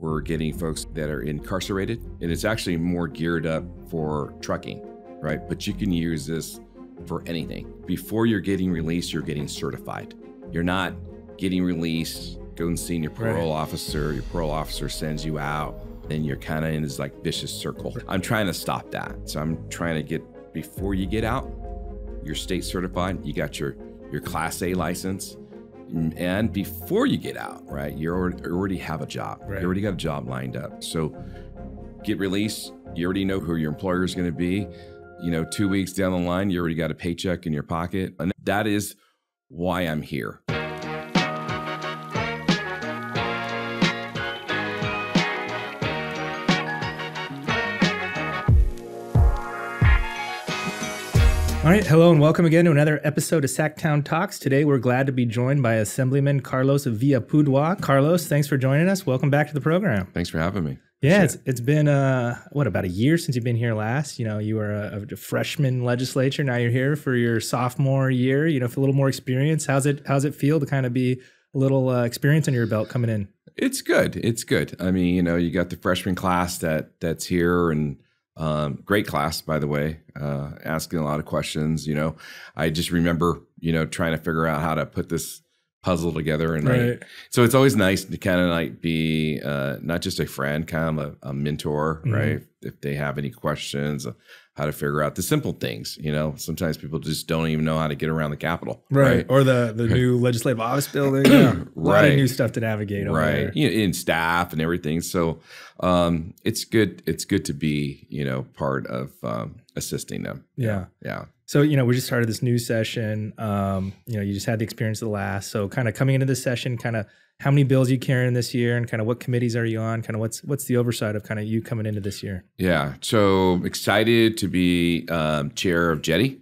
We're getting folks that are incarcerated, and it's actually more geared up for trucking, right? But you can use this for anything. Before you're getting released, you're getting certified. You're not getting released, going and seeing your parole right. officer, your parole officer sends you out, and you're kind of in this like vicious circle. I'm trying to stop that. So I'm trying to get before you get out, you're state certified, you got your your class A license, Mm-hmm. and before you get out, right, you already have a job. Right. You already got a job lined up. So get released. You already know who your employer is going to be. You know, two weeks down the line, you already got a paycheck in your pocket. And that is why I'm here. All right, hello and welcome again to another episode of Sacktown Talks. Today we're glad to be joined by Assemblyman Carlos Villapudua. Carlos, thanks for joining us. Welcome back to the program. Thanks for having me. Yeah, it's, it's been uh, what about a year since you've been here last. You know, you were a, a, freshman legislature. Now you're here for your sophomore year. You know, for a little more experience. How's it How's it feel to kind of be a little uh, experience on your belt coming in? It's good. It's good. I mean, you know, you got the freshman class that that's here and um, great class, by the way. Uh, asking a lot of questions. You know, I just remember you know trying to figure out how to put this puzzle together, and right. I, so it's always nice to kind of like be uh, not just a friend, kind of a, a mentor, mm-hmm. right? if they have any questions, uh, how to figure out the simple things. You know, sometimes people just don't even know how to get around the Capitol, right? right? Or the the new legislative office building, yeah. right? new stuff to navigate, right? You know, staff and everything. So um, it's good. It's good to be you know part of um, assisting them. Yeah, yeah. So you know, we just started this new session. Um, you know, you just had the experience of the last. So kind of coming into this session, kind of how many bills you carrying this year and kind of what committees are you on kind of what's what's the oversight of kind of you coming into this year yeah so excited to be um, chair of jetty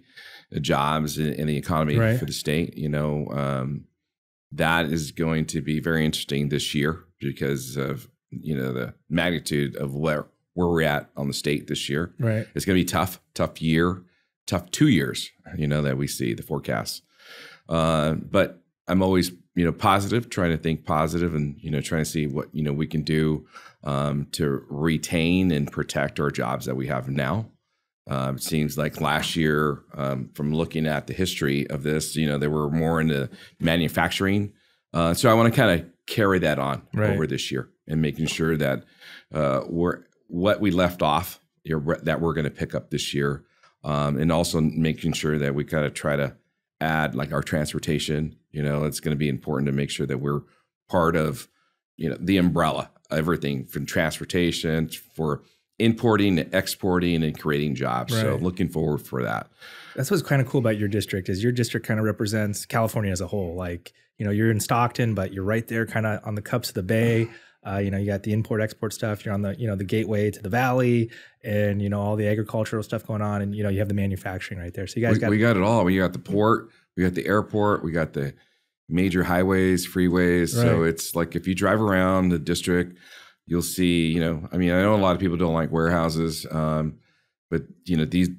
uh, jobs and the economy right. for the state you know um, that is going to be very interesting this year because of you know the magnitude of where where we're at on the state this year right it's going to be tough tough year tough two years you know that we see the forecast uh, but I'm always you know positive, trying to think positive, and you know trying to see what you know we can do um, to retain and protect our jobs that we have now. Um, it seems like last year, um, from looking at the history of this, you know, they were more into manufacturing. Uh, so I want to kind of carry that on right. over this year and making sure that uh, we're what we left off that we're going to pick up this year, um, and also making sure that we kind of try to add like our transportation you know, it's going to be important to make sure that we're part of, you know, the umbrella, everything from transportation for importing, exporting, and creating jobs. Right. So looking forward for that. That's what's kind of cool about your district is your district kind of represents California as a whole. Like, you know, you're in Stockton, but you're right there kind of on the cups of the bay. Uh, you know, you got the import export stuff. You're on the, you know, the gateway to the valley, and you know all the agricultural stuff going on, and you know you have the manufacturing right there. So you guys we, got we got it all. We got the port we got the airport, we got the major highways, freeways. Right. So it's like if you drive around the district, you'll see, you know, I mean, I know a lot of people don't like warehouses, um, but you know, these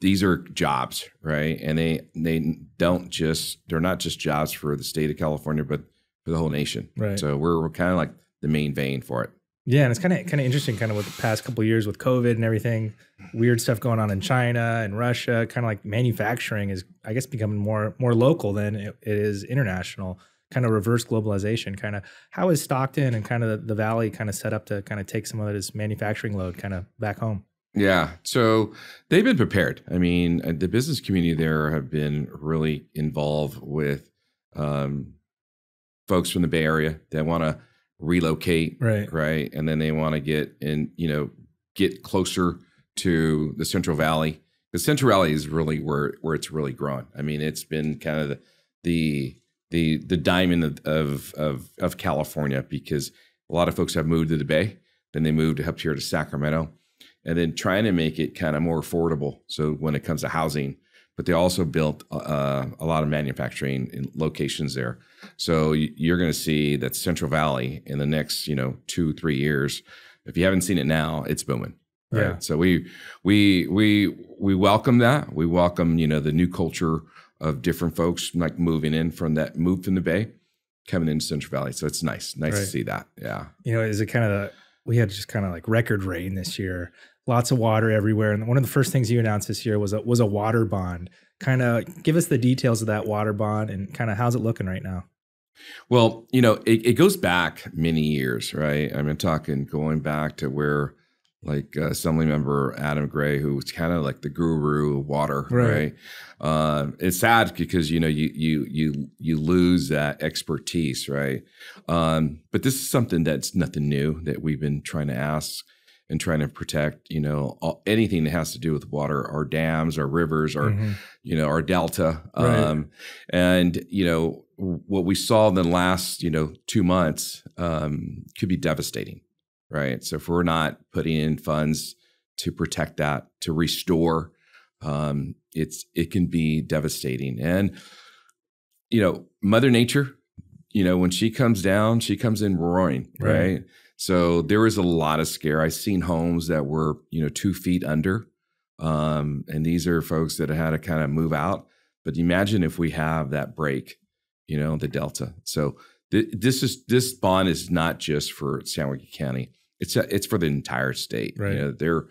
these are jobs, right? And they they don't just they're not just jobs for the state of California, but for the whole nation. Right. So we're, we're kind of like the main vein for it. Yeah, and it's kind of kind of interesting, kind of with the past couple years with COVID and everything, weird stuff going on in China and Russia. Kind of like manufacturing is, I guess, becoming more more local than it is international. Kind of reverse globalization. Kind of how is Stockton and kind of the, the valley kind of set up to kind of take some of this manufacturing load kind of back home? Yeah, so they've been prepared. I mean, uh, the business community there have been really involved with um, folks from the Bay Area that want to relocate, right? Right, and then they want to get in, you know, get closer to the Central Valley. The Central Valley is really where where it's really grown. I mean, it's been kind of the the the, the diamond of, of of California because a lot of folks have moved to the Bay, then they moved up here to Sacramento, and then trying to make it kind of more affordable. So when it comes to housing, but they also built uh, uh a lot of manufacturing locations there. So you're going to see that Central Valley in the next, you know, two three years. If you haven't seen it now, it's booming. Right? Yeah. So we we we we welcome that. We welcome you know the new culture of different folks like moving in from that move from the Bay, coming into Central Valley. So it's nice, nice right. to see that. Yeah. You know, is it kind of we had just kind of like record rain this year lots of water everywhere. And one of the first things you announced this year was a was a water bond. Kind of give us the details of that water bond and kind of how's it looking right now. Well, you know, it, it, goes back many years, right? I mean, talking going back to where like uh, assembly member Adam Gray, who was kind of like the guru of water, right? right? Uh, it's sad because you know you you you you lose that expertise, right? Um, but this is something that's nothing new that we've been trying to ask and trying to protect, you know, all, anything that has to do with water, our dams, our rivers, our, mm-hmm. you know, our delta. Right. Um, and, you know, what we saw in the last, you know, two months um, could be devastating, right? So if we're not putting in funds to protect that, to restore, um, it's it can be devastating. And, you know, Mother Nature, you know, when she comes down, she comes in roaring, right? right? So there was a lot of scare. I've seen homes that were, you know, two feet under. Um, and these are folks that had to kind of move out. But imagine if we have that break, you know, the delta. So th- this is this bond is not just for San Joaquin County. It's a, uh, it's for the entire state. Right. You know, they're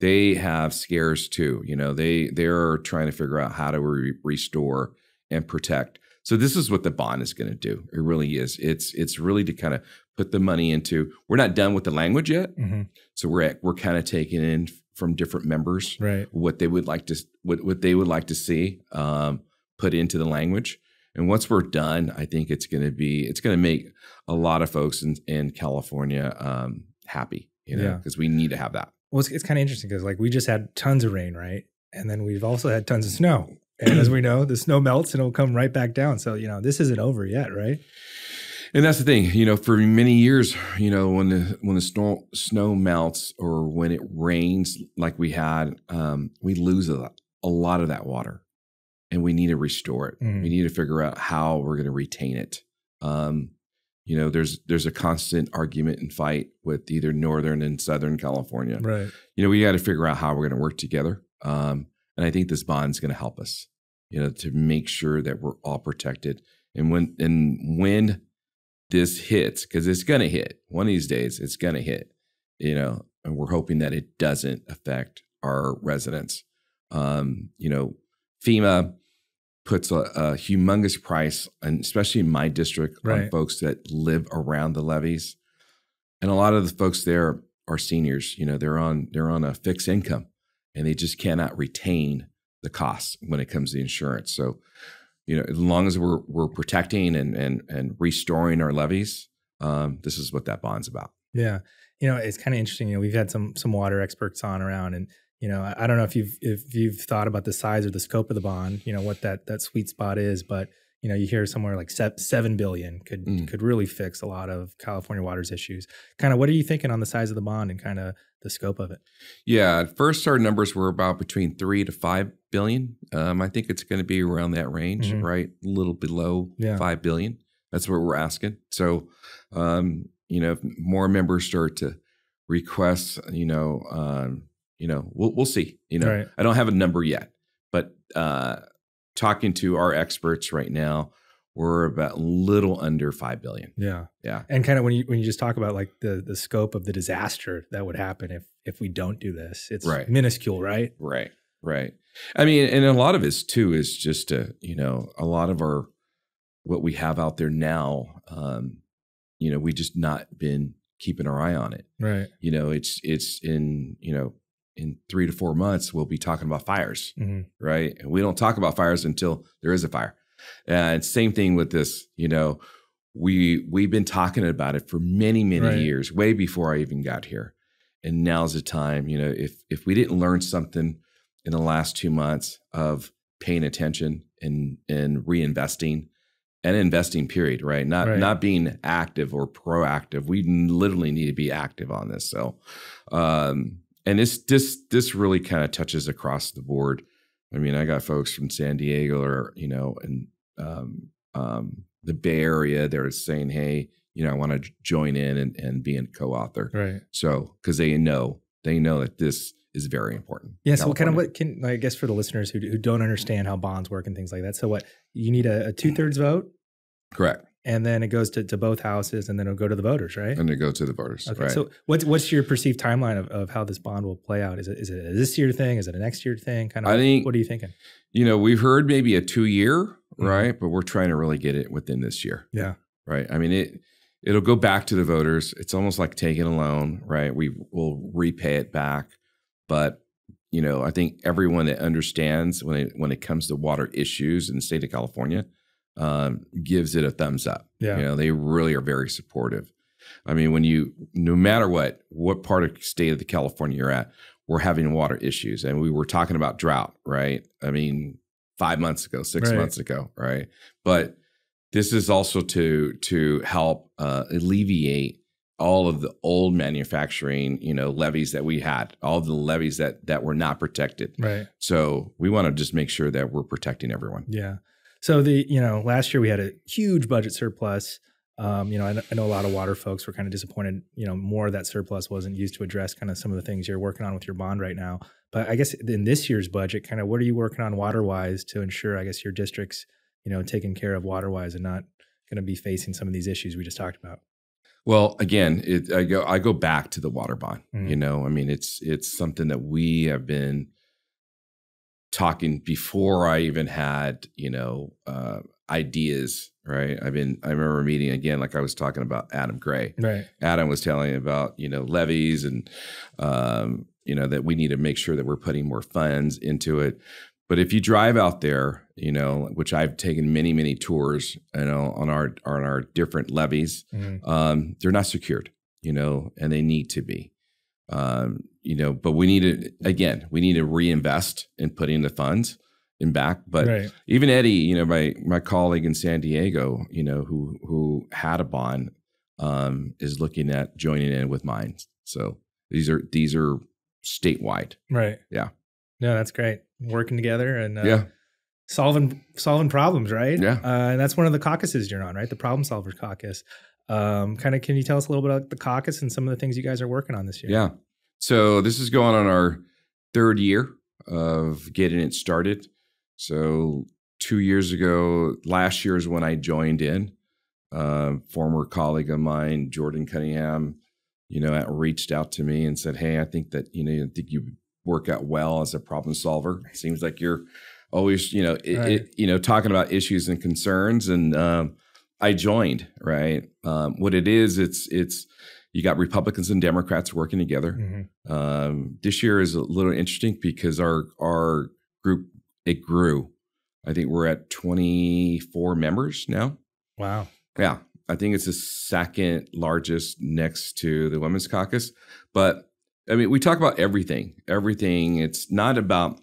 they have scares too. You know, they they're trying to figure out how to re- restore and protect. So this is what the bond is going to do. It really is. It's it's really to kind of put the money into. We're not done with the language yet, mm-hmm. so we're at, we're kind of taking in from different members right. what they would like to what, what they would like to see um, put into the language. And once we're done, I think it's going to be it's going to make a lot of folks in, in California um, happy, you know, because yeah. we need to have that. Well, it's, it's kind of interesting because like we just had tons of rain, right? And then we've also had tons of snow. And as we know, the snow melts and it'll come right back down. So, you know, this isn't over yet, right? And that's the thing, you know, for many years, you know, when the when the snow snow melts or when it rains like we had, um, we lose a, a lot of that water, and we need to restore it. Mm. We need to figure out how we're going to retain it. Um, you know, there's there's a constant argument and fight with either northern and southern California. Right. You know, we got to figure out how we're going to work together. Um, and I think this bond is going to help us. You know, to make sure that we're all protected. And when and when this hits because it's going to hit one of these days. It's going to hit, you know, and we're hoping that it doesn't affect our residents. Um, you know, FEMA puts a, a humongous price, and especially in my district, right. on folks that live around the levees, and a lot of the folks there are seniors. You know, they're on they're on a fixed income, and they just cannot retain the costs when it comes to insurance. So you know, as long as we're we're protecting and and and restoring our levees, um, this is what that bond's about. Yeah, you know, it's kind of interesting. You know, we've had some some water experts on around, and you know, I, I don't know if you've if you've thought about the size or the scope of the bond. You know, what that that sweet spot is, but you know you hear somewhere like 7 billion could mm. could really fix a lot of california waters issues kind of what are you thinking on the size of the bond and kind of the scope of it yeah at first our numbers were about between 3 to 5 billion um, i think it's going to be around that range mm-hmm. right a little below yeah. 5 billion that's what we're asking so um, you know if more members start to request you know um, you know we'll, we'll see you know right. i don't have a number yet but uh, talking to our experts right now, we're about little under five billion. Yeah, yeah. And kind of when you when you just talk about like the the scope of the disaster that would happen if if we don't do this, it's right. minuscule, right? Right, right. I mean, and a lot of it too is just a you know a lot of our what we have out there now. Um, you know, we just not been keeping our eye on it. Right. You know, it's it's in you know in three to four months, we'll be talking about fires, mm-hmm. right? And we don't talk about fires until there is a fire. And same thing with this, you know, we we've been talking about it for many many right. years, way before I even got here. And now's the time, you know, if if we didn't learn something in the last two months of paying attention and and reinvesting and investing period right not right. not being active or proactive we literally need to be active on this so um and this this this really kind of touches across the board. I mean, I got folks from San Diego or you know, and um, um, the Bay Area. They're saying, "Hey, you know, I want to join in and, and be a co-author." Right. So because they know they know that this is very important. Yeah. So what kind of what can I guess for the listeners who who don't understand how bonds work and things like that. So what you need a, a two thirds vote. Correct and then it goes to, to both houses and then it'll go to the voters, right? And it go to the voters. Okay. Right. So what's what's your perceived timeline of, of how this bond will play out? Is it is it a this year thing? Is it a next year thing? Kind of I think, what are you thinking? You know, we've heard maybe a two year, mm-hmm. right? But we're trying to really get it within this year. Yeah. Right. I mean it it'll go back to the voters. It's almost like taking a loan, right? We will repay it back. But you know, I think everyone that understands when it when it comes to water issues in the state of California um, gives it a thumbs up. Yeah. You know, they really are very supportive. I mean, when you, no matter what, what part of state of the California you're at, we're having water issues. And we were talking about drought, right? I mean, five months ago, six right. months ago, right? But this is also to to help uh, alleviate all of the old manufacturing, you know, levies that we had, all the levies that that were not protected. Right. So we want to just make sure that we're protecting everyone. Yeah. So the you know last year we had a huge budget surplus. Um, you know, I, I, know a lot of water folks were kind of disappointed. You know, more of that surplus wasn't used to address kind of some of the things you're working on with your bond right now. But I guess in this year's budget, kind of what are you working on water wise to ensure, I guess, your districts, you know, taken care of water wise and not going to be facing some of these issues we just talked about? Well, again, it, I go I go back to the water bond. Mm-hmm. You mm. know, I mean, it's it's something that we have been talking before I even had, you know, uh, ideas, right? I've been, I remember meeting again, like I was talking about Adam Gray. Right. Adam was telling about, you know, levies and, um, you know, that we need to make sure that we're putting more funds into it. But if you drive out there, you know, which I've taken many, many tours, you know, on our on our different levees, mm-hmm. um, they're not secured, you know, and they need to be. Um, you know, but we need to again, we need to reinvest in putting the funds in back. But right. even Eddie, you know, my my colleague in San Diego, you know, who who had a bond, um, is looking at joining in with mine. So these are these are statewide. Right. Yeah. No, that's great. Working together and uh, yeah. solving solving problems, right? Yeah. Uh, and that's one of the caucuses you're on, right? The Problem Solvers Caucus. Um, kind of, can you tell us a little bit about the caucus and some of the things you guys are working on this year? Yeah. So this is going on our third year of getting it started. So two years ago, last year is when I joined in. Uh, former colleague of mine, Jordan Cunningham, you know, reached out to me and said, "Hey, I think that you know, I think you work out well as a problem solver. It seems like you're always, you know, it, it, you know, talking about issues and concerns." And um, I joined. Right, um, what it is, it's it's you got Republicans and Democrats working together. Mm-hmm. Um, this year is a little interesting because our our group it grew. I think we're at 24 members now. Wow. Yeah, I think it's the second largest next to the Women's Caucus. But I mean, we talk about everything. Everything. It's not about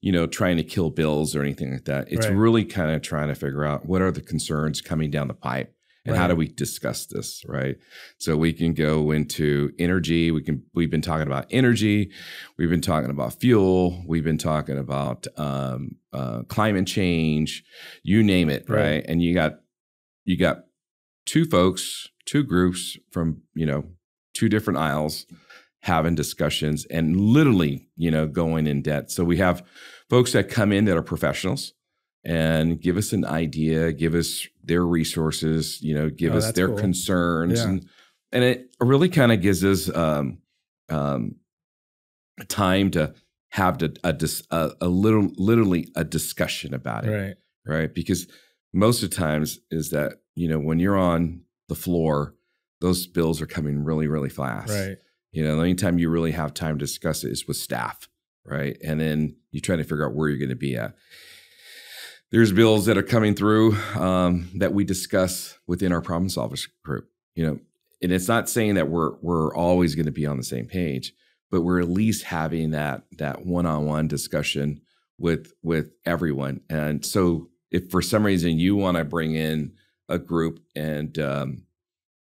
you know trying to kill bills or anything like that. It's right. really kind of trying to figure out what are the concerns coming down the pipe and right. how do we discuss this right so we can go into energy we can we've been talking about energy we've been talking about fuel we've been talking about um, uh, climate change you name it right? right and you got you got two folks two groups from you know two different aisles having discussions and literally you know going in debt so we have folks that come in that are professionals and give us an idea, give us their resources, you know, give oh, us their cool. concerns, yeah. and and it really kind of gives us um, um, time to have to, a, a, a little literally a discussion about it, right? Right, because most of the times is that you know when you're on the floor, those bills are coming really really fast, right? You know, the only time you really have time to discuss it is with staff, right? And then you are trying to figure out where you're going to be at there's bills that are coming through um, that we discuss within our problem solvers group. You know, and it's not saying that we're we're always going to be on the same page, but we're at least having that that one-on-one discussion with with everyone. And so, if for some reason you want to bring in a group and um,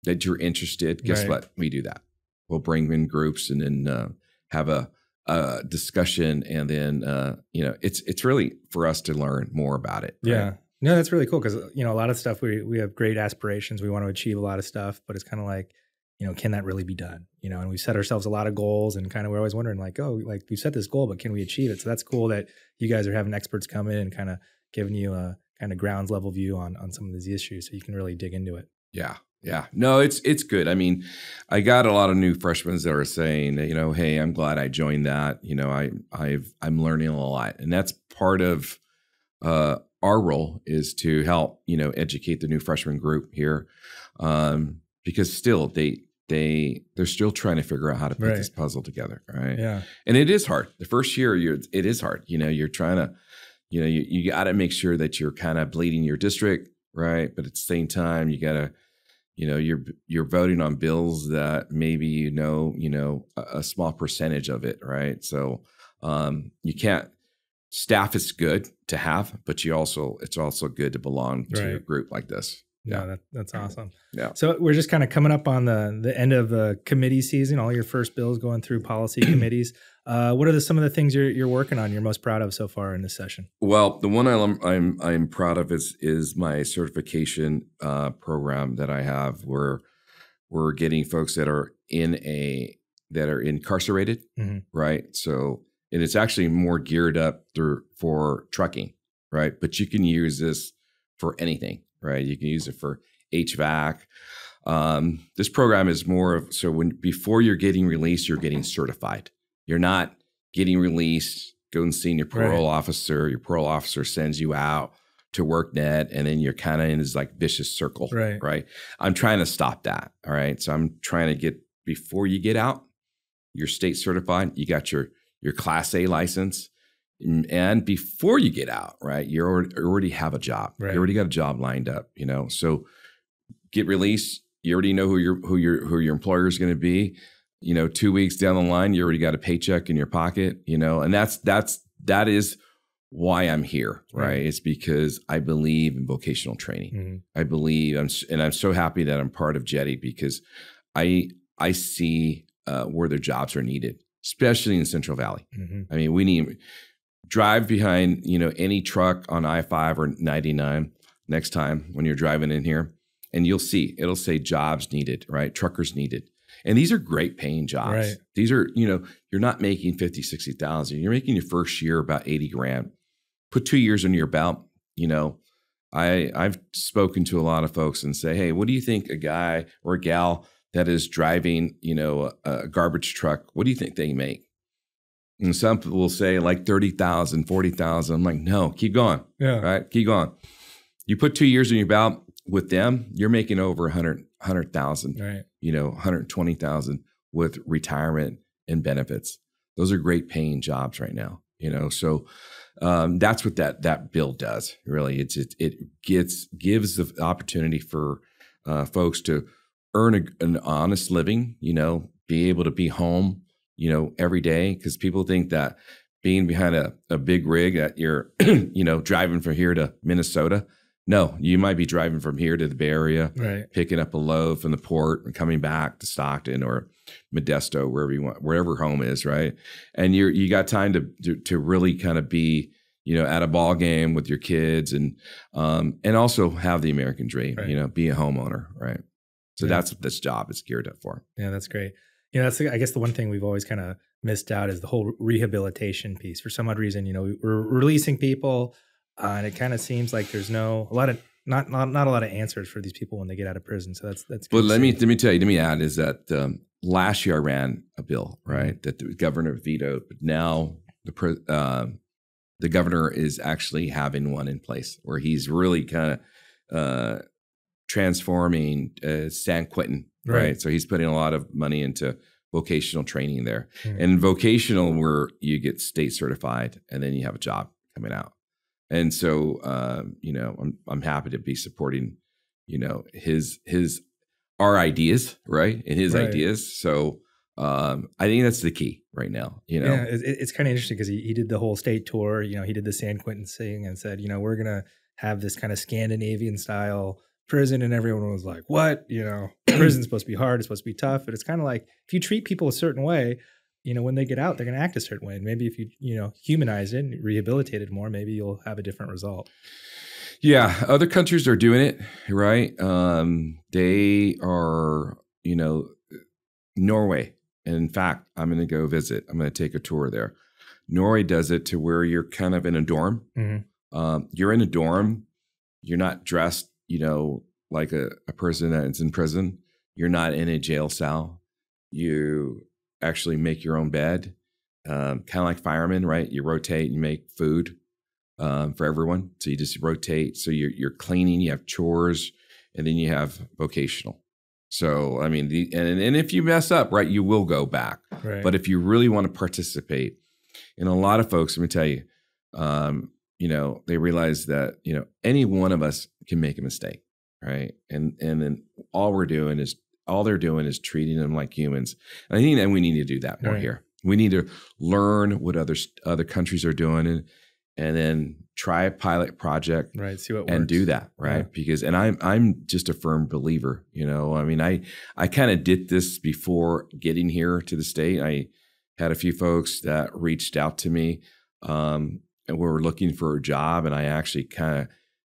that you're interested, guess right. what? We do that. We'll bring in groups and then uh, have a uh, discussion, and then uh, you know, it's it's really for us to learn more about it. Right? Yeah, no, that's really cool because uh, you know a lot of stuff we we have great aspirations. We want to achieve a lot of stuff, but it's kind of like you know, can that really be done? You know, and we set ourselves a lot of goals, and kind of we're always wondering like, oh, like we set this goal, but can we achieve it? So that's cool that you guys are having experts come in and kind of giving you a kind of grounds level view on on some of these issues, so you can really dig into it. Yeah, yeah, no, it's it's good. I mean, I got a lot of new freshmen that are saying, you know, hey, I'm glad I joined that. You know, I I've I'm learning a lot, and that's part of uh, our role is to help you know educate the new freshman group here, um, because still they they they're still trying to figure out how to put right. this puzzle together, right? Yeah, and it is hard. The first year, you're it is hard. You know, you're trying to, you know, you, you got to make sure that you're kind of bleeding your district, right? But at the same time, you got to you know you're you're voting on bills that maybe you know you know a, a small percentage of it right so um, you can't staff is good to have but you also it's also good to belong to right. a group like this yeah, that, that's awesome. Yeah. So we're just kind of coming up on the the end of the committee season. All your first bills going through policy committees. Uh, what are the, some of the things you're you're working on? You're most proud of so far in this session? Well, the one I'm I'm I'm proud of is is my certification uh, program that I have, where we're getting folks that are in a that are incarcerated, mm-hmm. right? So and it's actually more geared up through, for trucking, right? But you can use this for anything right? You can use it for HVAC. Um, this program is more of so when before you're getting released, you're getting certified. You're not getting released, go and seeing your parole right. officer. Your parole officer sends you out to WorkNet, and then you're kind of in this like vicious circle, right? Right. I'm trying to stop that. All right. So I'm trying to get before you get out, you're state certified. You got your your Class A license. Mm, and before you get out, right, you already have a job. Right. You already got a job lined up, you know. So get released. You already know who your who your who your employer is going to be. You know, two weeks down the line, you already got a paycheck in your pocket. You know, and that's that's that is why I'm here, right? right? It's because I believe in vocational training. Mm-hmm. I believe I'm, and I'm so happy that I'm part of Jetty because I I see uh, where their jobs are needed, especially in Central Valley. Mm-hmm. I mean, we need drive behind you know any truck on i5 or 99 next time when you're driving in here and you'll see it'll say jobs needed right truckers needed and these are great paying jobs right. these are you know you're not making 50 60000 you're making your first year about 80 grand put two years under your belt you know i i've spoken to a lot of folks and say hey what do you think a guy or a gal that is driving you know a, a garbage truck what do you think they make and some will say like 30,000, 40,000. I'm like, no, keep going. Yeah. Right? Keep going. You put two years in your belt with them, you're making over 100, 100,000, right. you know, 120,000 with retirement and benefits. Those are great paying jobs right now, you know? So um, that's what that, that bill does really. It's, it, it gets, gives the opportunity for uh, folks to earn a, an honest living, you know, be able to be home, you know, every day because people think that being behind a, a big rig that you're, you know, driving from here to Minnesota. No, you might be driving from here to the Bay Area, right. picking up a load from the port and coming back to Stockton or Modesto, wherever you want, wherever home is, right? And you're you got time to to, to really kind of be, you know, at a ball game with your kids and um and also have the American dream, right. you know, be a homeowner, right? So yeah. that's what this job is geared up for. Yeah, that's great you know, that's I guess the one thing we've always kind of missed out is the whole rehabilitation piece. For some odd reason, you know, we're releasing people, uh, and it kind of seems like there's no a lot of not, not not a lot of answers for these people when they get out of prison. So that's that's. Well, let me let me tell you. Let me add is that um, last year I ran a bill right that the governor vetoed, but now the uh, the governor is actually having one in place where he's really kind of uh, transforming uh, San Quentin right? right? So he's putting a lot of money into vocational training there. Mm. And vocational, where you get state certified and then you have a job coming out. And so, uh, you know, I'm I'm happy to be supporting, you know, his his our ideas, right, and his right. ideas. So um, I think that's the key right now. You know, yeah, it's, it's kind of interesting because he, he did the whole state tour. You know, he did the San Quentin thing and said, you know, we're gonna have this kind of Scandinavian style prison and everyone was like what you know prison's supposed to be hard it's supposed to be tough but it's kind of like if you treat people a certain way you know when they get out they're going to act a certain way and maybe if you you know humanize it and rehabilitate it more maybe you'll have a different result yeah other countries are doing it right um they are you know norway in fact i'm going to go visit i'm going to take a tour there norway does it to where you're kind of in a dorm mm-hmm. um, you're in a dorm you're not dressed you know, like a, a person that's in prison. You're not in a jail cell. You actually make your own bed, um, kind of like firemen, right? You rotate, you make food um, for everyone. So you just rotate. So you're, you're cleaning, you have chores, and then you have vocational. So I mean, the, and and if you mess up, right, you will go back. Right. But if you really want to participate, and a lot of folks, let me tell you, um, you know they realize that you know any one of us can make a mistake right and and then all we're doing is all they're doing is treating them like humans and i think that we need to do that more right. here we need to learn what other other countries are doing and and then try a pilot project right see what and works. do that right yeah. because and i'm i'm just a firm believer you know i mean i i kind of did this before getting here to the state i had a few folks that reached out to me um, and we were looking for a job, and I actually kind of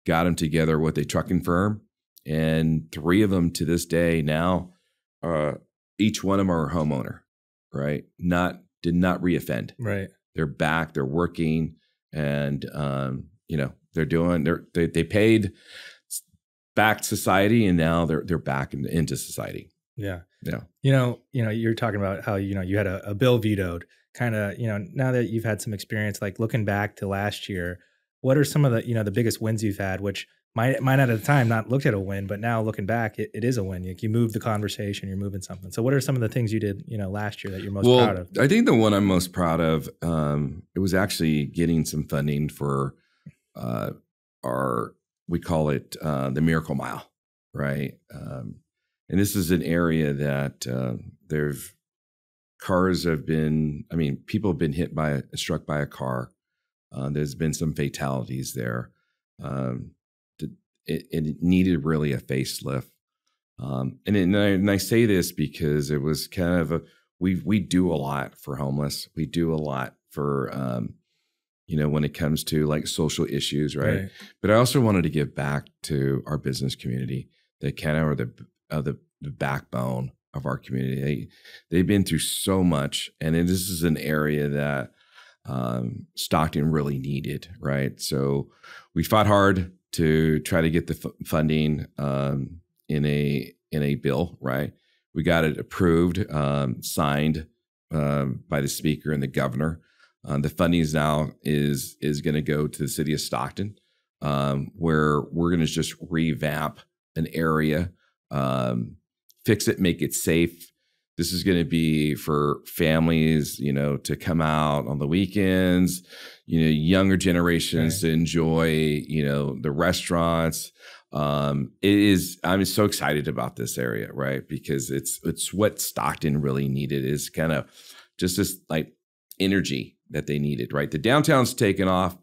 got them together with a trucking firm, and three of them to this day now, uh, each one of them are a homeowner, right? Not did not reoffend, right? They're back, they're working, and um, you know they're doing they're, they they paid back society, and now they're they're back in, into society. Yeah. Yeah. You know, you know, you're talking about how you know you had a, a bill vetoed, kind of you know now that you've had some experience like looking back to last year what are some of the you know the biggest wins you've had which might might not at the time not looked at a win but now looking back it, it is a win like you move the conversation you're moving something so what are some of the things you did you know last year that you're most well, proud of i think the one i'm most proud of um, it was actually getting some funding for uh, our we call it uh, the miracle mile right um, and this is an area that uh, there's cars have been i mean people have been hit by struck by a car uh, there's been some fatalities there um, it, it, needed really a facelift um, and, it, and, I, and, I, say this because it was kind of a we we do a lot for homeless we do a lot for um, you know when it comes to like social issues right? right? but i also wanted to give back to our business community that kind of are the are the, the backbone of our community. They, have been through so much, and it, this is an area that um, Stockton really needed, right? So we fought hard to try to get the f- funding um, in a in a bill, right? We got it approved, um, signed uh, by the speaker and the governor. Um, the funding is now is is going to go to the city of Stockton, um, where we're going to just revamp an area um, fix it, make it safe. This is going to be for families, you know, to come out on the weekends, you know, younger generations right. to enjoy, you know, the restaurants. Um, it is, I'm so excited about this area, right? Because it's, it's what Stockton really needed is kind of just this like energy that they needed, right? The downtown's taken off,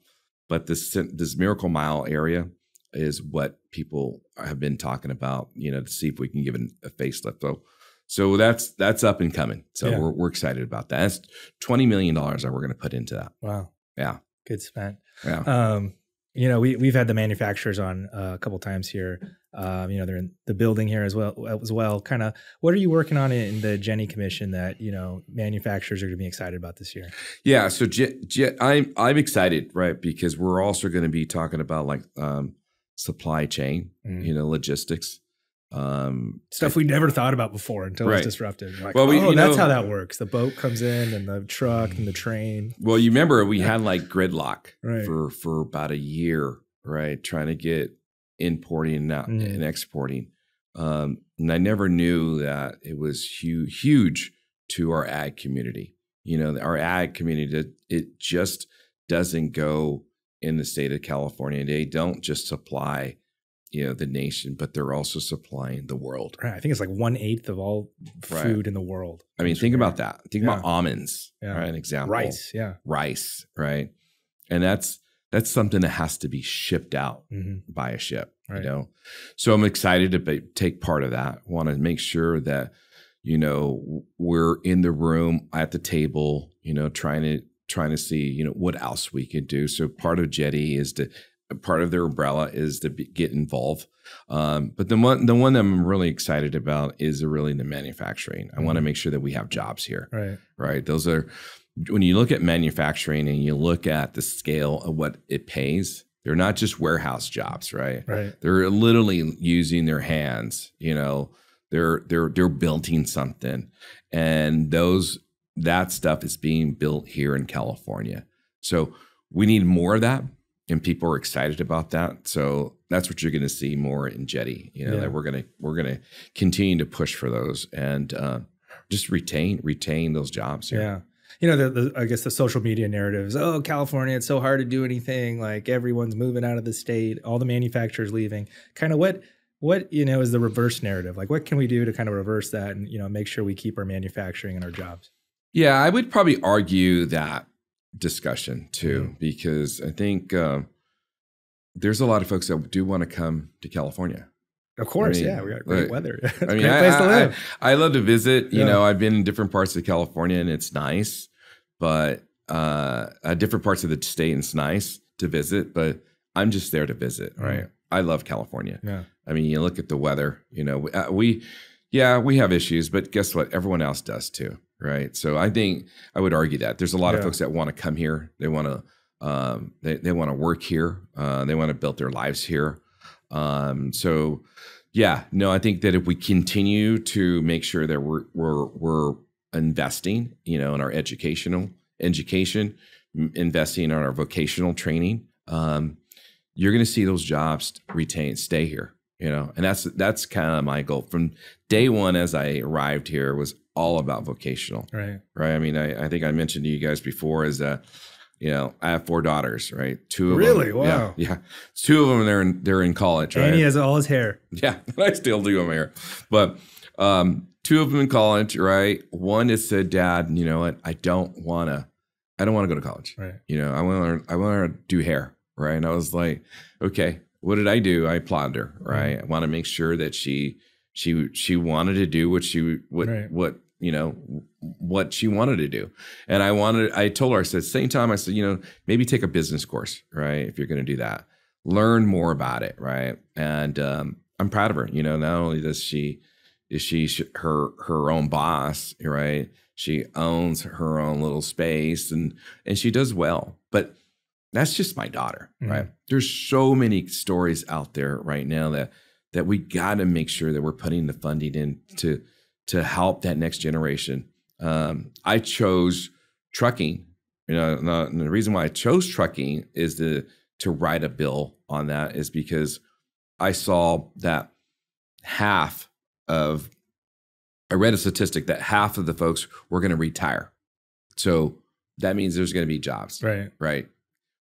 but this, this Miracle Mile area, is what people have been talking about, you know, to see if we can give it a facelift. So, so that's that's up and coming. So yeah. we're we're excited about that. That's twenty million dollars that we're going to put into that. Wow. Yeah. Good spent. Yeah. Um, you know, we we've had the manufacturers on uh, a couple times here. Um, you know, they're in the building here as well as well. Kind of, what are you working on in the Jenny Commission that you know manufacturers are going to be excited about this year? Yeah, so i J- J- I'm I'm excited, right? Because we're also going to be talking about like um, supply chain, mm. you know, logistics. Um, Stuff we never thought about before until right. it's disrupted. Like, well, we, oh, that's know, how that works. The boat comes in, and the truck, and the mm. train. Well, you remember we had like gridlock right. for for about a year, right? Trying to get importing and, out, mm. and exporting, um, and I never knew that it was huge, huge to our ag community. You know, our ag community it just doesn't go in the state of California today don't just supply you know the nation, but they're also supplying the world. Right. I think it's like one eighth of all food in the world. I mean, think about that. Think yeah. about almonds, yeah. right? An example. Rice, yeah. Rice, right? And that's that's something that has to be shipped out mm-hmm. by a ship. Right. You know, so I'm excited to be, take part of that. Want to make sure that you know we're in the room at the table, you know, trying to trying to see you know what else we could do so part of jetty is to part of their umbrella is to be, get involved um, but the one the one that i'm really excited about is really the manufacturing i mm-hmm. want to make sure that we have jobs here right right those are when you look at manufacturing and you look at the scale of what it pays they're not just warehouse jobs right right they're literally using their hands you know they're they're they're building something and those that stuff is being built here in California. So we need more of that. And people are excited about that. So that's what you're going to see more in Jetty. You know, yeah. that we're going to, we're going to continue to push for those and uh, just retain, retain those jobs here. Yeah. You know, the, the, I guess the social media narrative is, oh, California, it's so hard to do anything. Like everyone's moving out of the state, all the manufacturers leaving. Kind of what what you know is the reverse narrative like what can we do to kind of reverse that and you know make sure we keep our manufacturing and our jobs yeah, I would probably argue that discussion too, mm-hmm. because I think um, there's a lot of folks that do want to come to California. Of course, I mean, yeah, we got great like, weather. it's I mean, great place I, to live. I, I, love to visit. You yeah. know, I've been in different parts of California and it's nice, but uh, uh, different parts of the state and it's nice to visit. But I'm just there to visit, right? right? I love California. Yeah. I mean, you look at the weather. You know, we, uh, we yeah, we have issues, but guess what? Everyone else does too right? So I think I would argue that there's a lot yeah. of folks that want to come here. They want to um, they they want to work here. Uh, they want to build their lives here. Um, so yeah, no, I think that if we continue to make sure that we're we're we're investing, you know, in our educational education, investing in our vocational training, um, you're going to see those jobs retain stay here you know and that's that's kind of my goal from day one as i arrived here was all about vocational right right i mean i, I think i mentioned to you guys before is that you know i have four daughters right two of really them, wow yeah, yeah two of them they're in they're in college right? and he has all his hair yeah i still do have hair but um two of them in college right one has said dad you know what i don't want to i don't want to go to college right you know i want to learn i want to do hair right and i was like okay what did I do? I applauded her, mm-hmm. right? I want to make sure that she she she wanted to do what she what right. what you know what she wanted to do and i wanted i told her i said same time i said you know maybe take a business course right if you're going to do that learn more about it right and um, i'm proud of her you know not only does she is she her her own boss right she owns her own little space and and she does well but that's just my daughter, mm-hmm. right? There's so many stories out there right now that that we got to make sure that we're putting the funding in to to help that next generation. Um, I chose trucking. You know, the reason why I chose trucking is to to write a bill on that is because I saw that half of I read a statistic that half of the folks were going to retire. So that means there's going to be jobs. Right. Right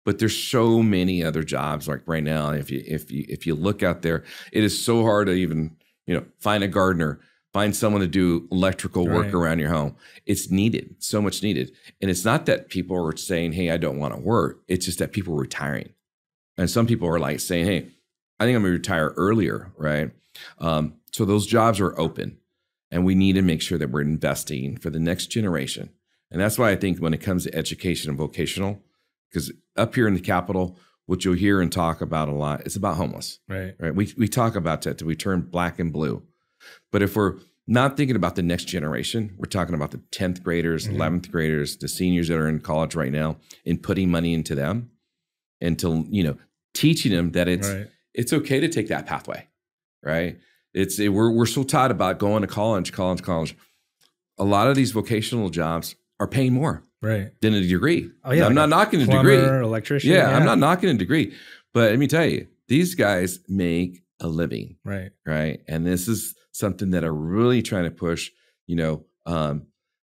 but there's so many other jobs like right now if you if you if you look out there it is so hard to even you know find a gardener find someone to do electrical work around your home it's needed so much needed and it's not that people are saying hey i don't want to work it's just that people are retiring and some people are like saying hey i think i'm going to retire earlier right um, so those jobs are open and we need to make sure that we're investing for the next generation and that's why i think when it comes to education and vocational because up here in the capital, what you'll hear and talk about a lot is about homeless. Right. Right. We we talk about that Do we turn black and blue. But if we're not thinking about the next generation, we're talking about the 10th graders, mm-hmm. 11th graders, the seniors that are in college right now, and putting money into them and to you know, teaching them that it's right. it's okay to take that pathway. Right. It's it, we're we're so taught about going to college, college, college. A lot of these vocational jobs are paying more right than a degree. Oh yeah, I'm not a knocking plumber, a degree. Electrician. Yeah, yeah, I'm not knocking a degree, but let me tell you, these guys make a living. Right. Right. And this is something that are really trying to push. You know, um,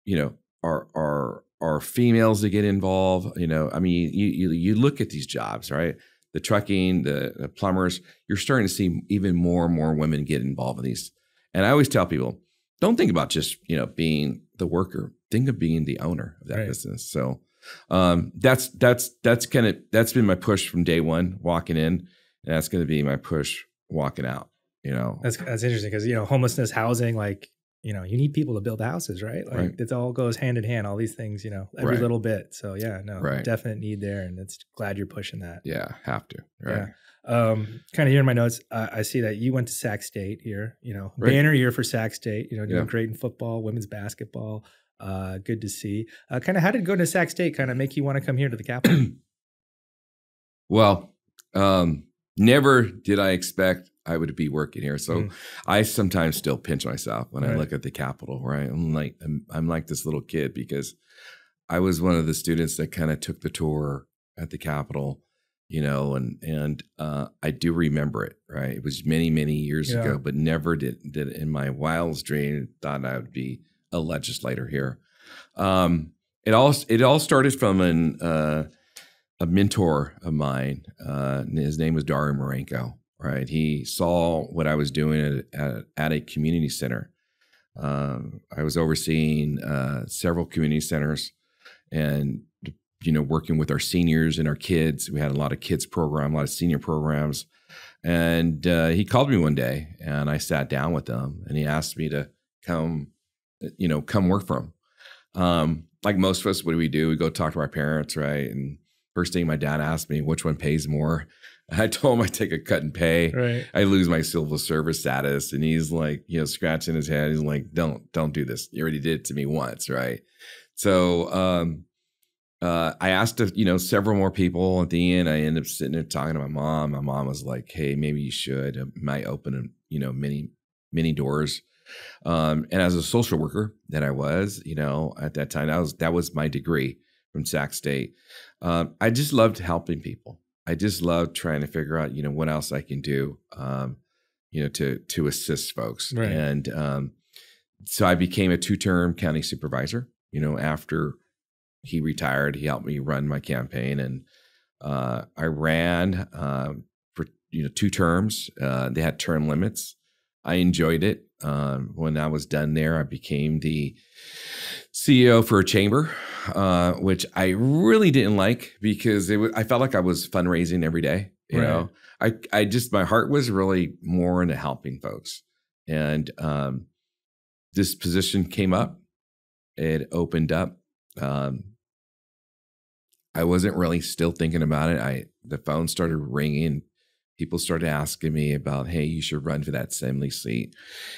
you know, our our our females to get involved. You know, I mean, you you, you look at these jobs, right? The trucking, the, the plumbers. You're starting to see even more and more women get involved in these. And I always tell people, don't think about just you know being the worker think of being the owner of that right. business so um, that's that's that's kind of that's been my push from day one walking in and that's going to be my push walking out you know that's that's interesting because you know homelessness housing like you know you need people to build houses right like right. it all goes hand in hand all these things you know every right. little bit so yeah no right. definite need there and it's glad you're pushing that yeah have to right yeah. Um, kind of here in my notes, uh, I see that you went to Sac State here. You know, right. banner year for Sac State. You know, doing yeah. great in football, women's basketball. Uh, good to see. Uh, kind of, how did going to Sac State kind of make you want to come here to the capital? well, um, never did I expect I would be working here. So mm. I sometimes still pinch myself when right. I look at the Capitol, right? I'm like, I'm, I'm, like this little kid because I was one of the students that kind of took the tour at the Capitol you know, and and uh, I do remember it. Right, it was many many years yeah. ago, but never did did in my wildest dream thought I would be a legislator here. Um, it all it all started from an uh, a mentor of mine. Uh, his name was Dario Marenko. Right, he saw what I was doing at, at, at a community center. Um, I was overseeing uh, several community centers, and you know working with our seniors and our kids. We had a lot of kids program, a lot of senior programs, and uh, he called me one day, and I sat down with him, and he asked me to come, you know, come work for him. Um, like most of us, what do we do? We go talk to our parents, right? And first thing my dad asked me, which one pays more? I told him I take a cut and pay. Right. I lose my civil service status. And he's like, you know, scratching his head. He's like, don't, don't do this. You already did it to me once, right? So um, uh, I asked, you know, several more people at the end. I ended up sitting there talking to my mom. My mom was like, "Hey, maybe you should. It might open, you know, many, many doors." Um, and as a social worker that I was, you know, at that time, that was that was my degree from Sac State. Um, I just loved helping people. I just loved trying to figure out, you know, what else I can do, um, you know, to to assist folks. Right. And um, so I became a two term county supervisor. You know, after he retired. He helped me run my campaign, and uh, I ran uh, for you know two terms. Uh, they had term limits. I enjoyed it. Um, when I was done there, I became the CEO for a chamber, uh, which I really didn't like because it was, I felt like I was fundraising every day. You right. know, I I just my heart was really more into helping folks, and um, this position came up. It opened up. Um, I wasn't really still thinking about it. I the phone started ringing. People started asking me about, hey, you should run for that assembly seat,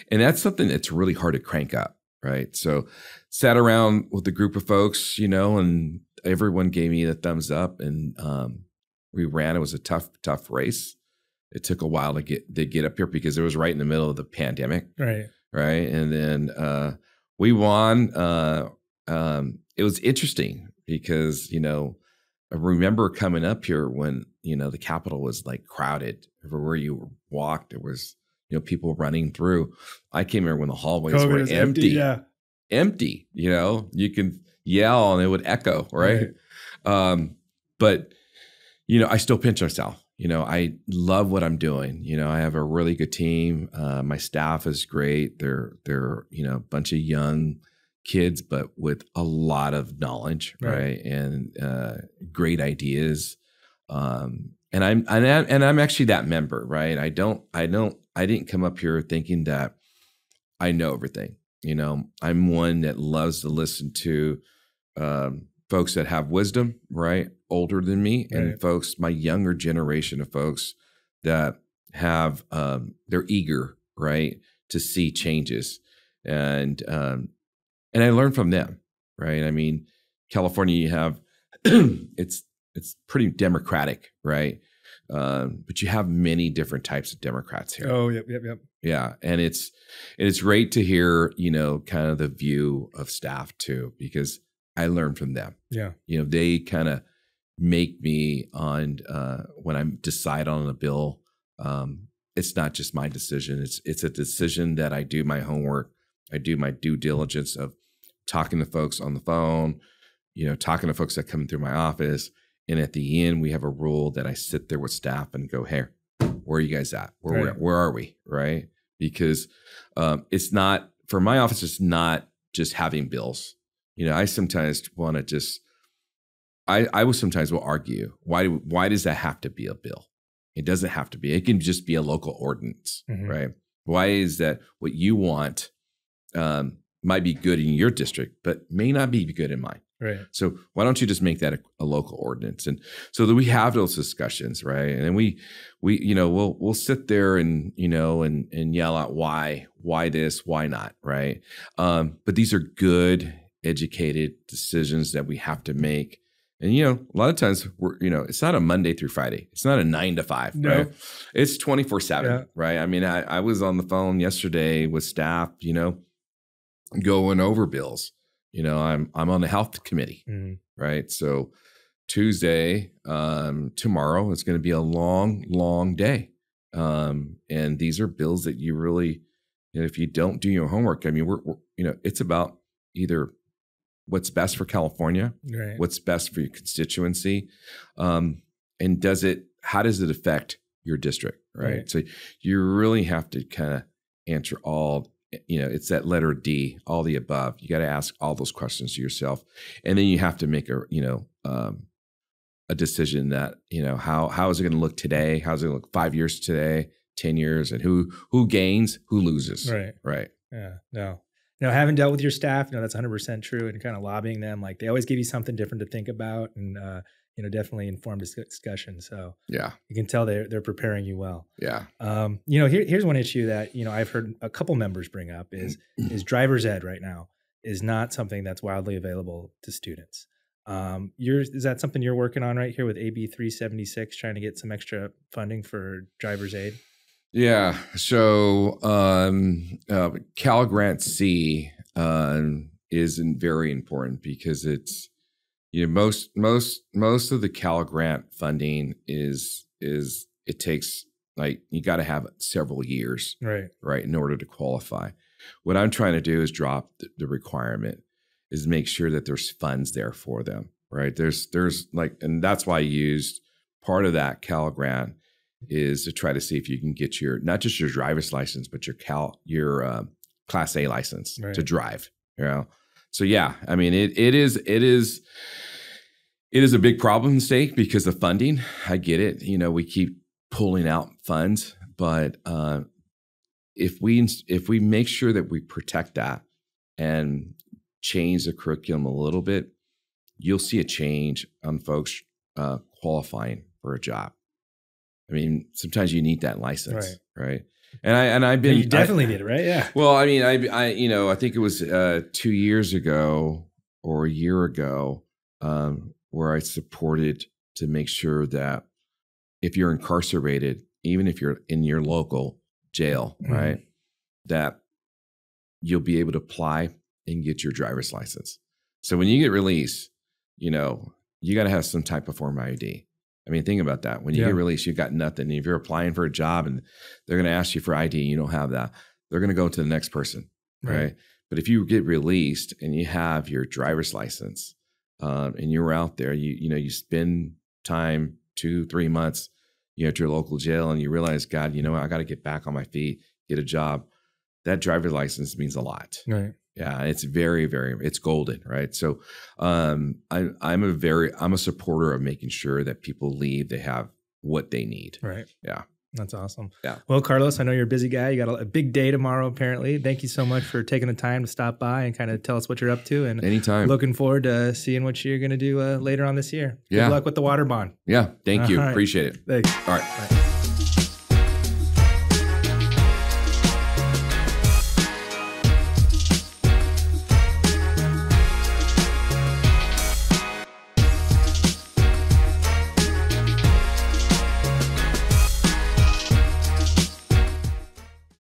and that's something that's really hard to crank up, right? So, sat around with a group of folks, you know, and everyone gave me the thumbs up, and um, we ran. It was a tough, tough race. It took a while to get to get up here because it was right in the middle of the pandemic, right? Right, and then uh, we won. Uh, um, it was interesting because you know I remember coming up here when you know the Capitol was like crowded everywhere you walked. There was you know people running through. I came here when the hallways COVID were empty, empty, yeah, empty. You know, you can yell and it would echo, right? right. Um, but you know, I still pinch myself. You know, I love what I'm doing. You know, I have a really good team. Uh, my staff is great. They're they're you know a bunch of young kids, but with a lot of knowledge, right? right? And uh, great ideas. Um, and I'm and I'm, and I'm actually that member, right? I don't I don't I didn't come up here thinking that I know everything. You know, I'm one that loves to listen to um, folks that have wisdom, right? Older than me, right. and folks, my younger generation of folks that have um, they're eager, right, to see changes. And um, and I learned from them, right? I mean, California, you have it's it's pretty democratic, right? Um, but you have many different types of Democrats here. Oh, yep, yep, yep. Yeah, and it's and it's great to hear you know kind of the view of staff too because I learn from them. Yeah, you know they kind of make me on uh, when I decide on a bill. Um, it's not just my decision. It's it's a decision that I do my homework. I do my due diligence of talking to folks on the phone, you know, talking to folks that come through my office. And at the end, we have a rule that I sit there with staff and go, "Hey, where are you guys at? Where right. where, are we? Right? Because um, it's not for my office. It's not just having bills. You know, I sometimes want to just. I I will sometimes will argue why why does that have to be a bill? It doesn't have to be. It can just be a local ordinance, mm-hmm. right? Why is that what you want? Um, might be good in your district, but may not be good in mine. Right. So why don't you just make that a, a, local ordinance? And so that we have those discussions, right? And then we we you know we'll we'll sit there and you know and and yell out why why this why not right? Um, but these are good educated decisions that we have to make. And you know a lot of times we're you know it's not a Monday through Friday. It's not a nine to five. No. Right. It's twenty four seven. Right. I mean I I was on the phone yesterday with staff. You know going over bills. You know, I'm I'm on the health committee, mm-hmm. right? So Tuesday, um, tomorrow is going to be a long, long day, um, and these are bills that you really, if you don't do your homework, I mean, we're, we're you know, it's about either what's best for California, right. what's best for your constituency, um, and does it? How does it affect your district? Right. right. So you really have to kind of answer all you know it's that letter d all the above you got to ask all those questions to yourself and then you have to make a you know um, a decision that you know how how is it going to look today how's it going to look five years today ten years and who who gains who loses right right yeah no no having dealt with your staff no that's 100% true and kind of lobbying them like they always give you something different to think about and uh you know definitely informed discussion so yeah you can tell they're they're preparing you well yeah um you know here, here's one issue that you know i've heard a couple members bring up is is driver's ed right now is not something that's widely available to students um yours is that something you're working on right here with ab 376 trying to get some extra funding for driver's aid yeah so um uh, cal grant c um, is is very important because it's you know most most most of the Cal Grant funding is is it takes like you got to have several years right right in order to qualify. What I'm trying to do is drop the, the requirement is make sure that there's funds there for them right there's there's like and that's why I used part of that Cal Grant is to try to see if you can get your not just your driver's license but your cal your uh, class A license right. to drive you know so yeah, I mean it it is it is it is a big problem in because the funding. I get it. You know, we keep pulling out funds, but uh, if we if we make sure that we protect that and change the curriculum a little bit, you'll see a change on folks uh, qualifying for a job. I mean, sometimes you need that license, right? right? and I and I've been you definitely I, did right, yeah. Well, I mean, I I you know I think it was uh, two years ago or a year ago um, where I supported to make sure that if you're incarcerated, even if you're in your local jail, mm-hmm. right, that you'll be able to apply and get your driver's license. So when you get released, you know you got to have some type of form ID. I mean, think about that. When you yeah. get released, you've got nothing. If you're applying for a job and they're going to ask you for ID, you don't have that. They're going to go to the next person, right? right? But if you get released and you have your driver's license um, and you're out there, you you know you spend time two three months, you are at your local jail, and you realize, God, you know, what? I got to get back on my feet, get a job. That driver's license means a lot, right? Yeah, it's very, very, it's golden, right? So, um, I, I'm a very, I'm a supporter of making sure that people leave, they have what they need. Right. Yeah. That's awesome. Yeah. Well, Carlos, I know you're a busy guy. You got a, a, big day tomorrow, apparently. Thank you so much for taking the time to stop by and kind of tell us what you're up to. And anytime, looking forward to seeing what you're going to do uh, later on this year. Yeah. Good luck with the water bond. Yeah. Thank you. Right. Appreciate it. Thanks. All right. All right.